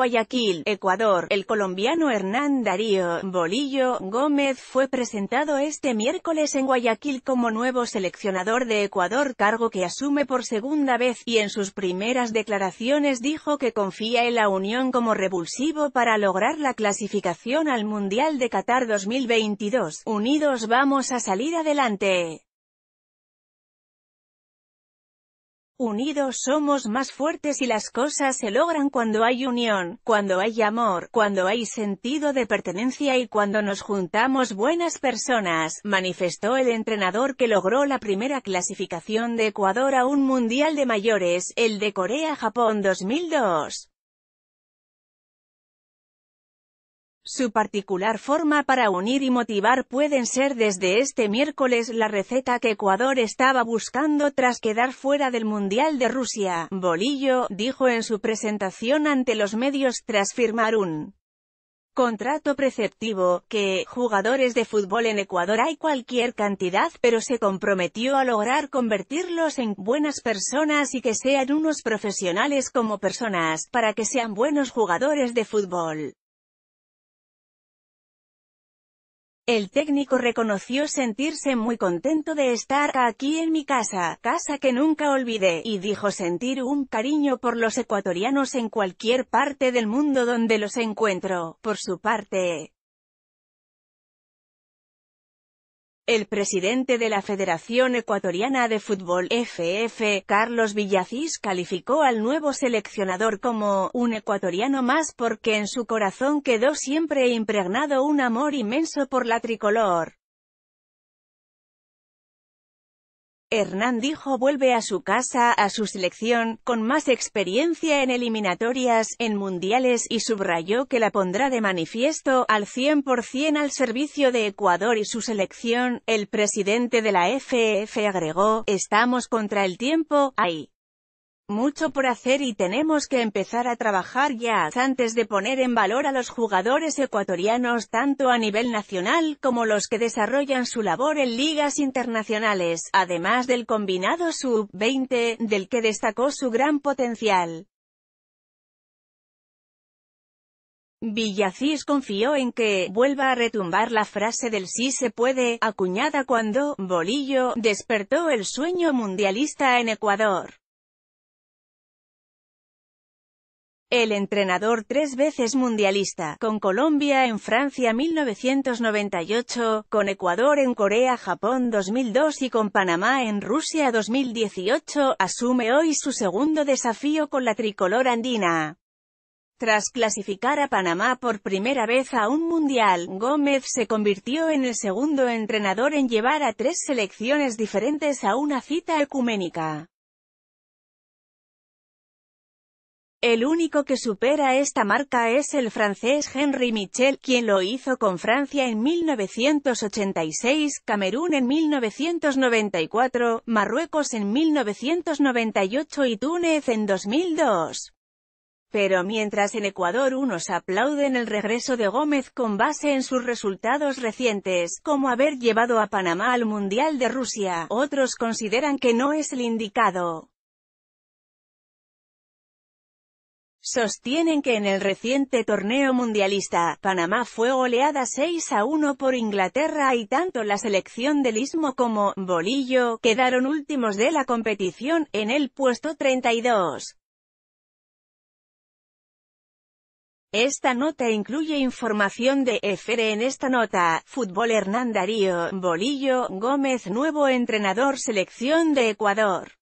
Guayaquil, Ecuador, el colombiano Hernán Darío Bolillo Gómez fue presentado este miércoles en Guayaquil como nuevo seleccionador de Ecuador, cargo que asume por segunda vez, y en sus primeras declaraciones dijo que confía en la Unión como revulsivo para lograr la clasificación al Mundial de Qatar 2022. Unidos vamos a salir adelante. Unidos somos más fuertes y las cosas se logran cuando hay unión, cuando hay amor, cuando hay sentido de pertenencia y cuando nos juntamos buenas personas, manifestó el entrenador que logró la primera clasificación de Ecuador a un Mundial de Mayores, el de Corea-Japón 2002. Su particular forma para unir y motivar pueden ser desde este miércoles la receta que Ecuador estaba buscando tras quedar fuera del Mundial de Rusia. Bolillo, dijo en su presentación ante los medios tras firmar un contrato preceptivo, que, jugadores de fútbol en Ecuador hay cualquier cantidad pero se comprometió a lograr convertirlos en buenas personas y que sean unos profesionales como personas, para que sean buenos jugadores de fútbol. El técnico reconoció sentirse muy contento de estar aquí en mi casa, casa que nunca olvidé, y dijo sentir un cariño por los ecuatorianos en cualquier parte del mundo donde los encuentro. Por su parte, El presidente de la Federación Ecuatoriana de Fútbol FF, Carlos Villacís, calificó al nuevo seleccionador como «un ecuatoriano más» porque en su corazón quedó siempre impregnado un amor inmenso por la tricolor. Hernán dijo vuelve a su casa, a su selección, con más experiencia en eliminatorias, en mundiales y subrayó que la pondrá de manifiesto, al 100% al servicio de Ecuador y su selección. El presidente de la FF agregó, estamos contra el tiempo, ahí. Mucho por hacer y tenemos que empezar a trabajar ya, antes de poner en valor a los jugadores ecuatorianos tanto a nivel nacional como los que desarrollan su labor en ligas internacionales, además del combinado sub-20, del que destacó su gran potencial. Villacís confió en que, vuelva a retumbar la frase del sí se puede, acuñada cuando, Bolillo, despertó el sueño mundialista en Ecuador. El entrenador tres veces mundialista, con Colombia en Francia 1998, con Ecuador en Corea, Japón 2002 y con Panamá en Rusia 2018, asume hoy su segundo desafío con la tricolor andina. Tras clasificar a Panamá por primera vez a un mundial, Gómez se convirtió en el segundo entrenador en llevar a tres selecciones diferentes a una cita ecuménica. El único que supera esta marca es el francés Henry Michel, quien lo hizo con Francia en 1986, Camerún en 1994, Marruecos en 1998 y Túnez en 2002. Pero mientras en Ecuador unos aplauden el regreso de Gómez con base en sus resultados recientes, como haber llevado a Panamá al Mundial de Rusia, otros consideran que no es el indicado. Sostienen que en el reciente torneo mundialista, Panamá fue goleada 6 a 1 por Inglaterra y tanto la selección del Istmo como Bolillo quedaron últimos de la competición, en el puesto 32. Esta nota incluye información de FR e en esta nota, Fútbol Hernán Darío, Bolillo, Gómez nuevo entrenador selección de Ecuador.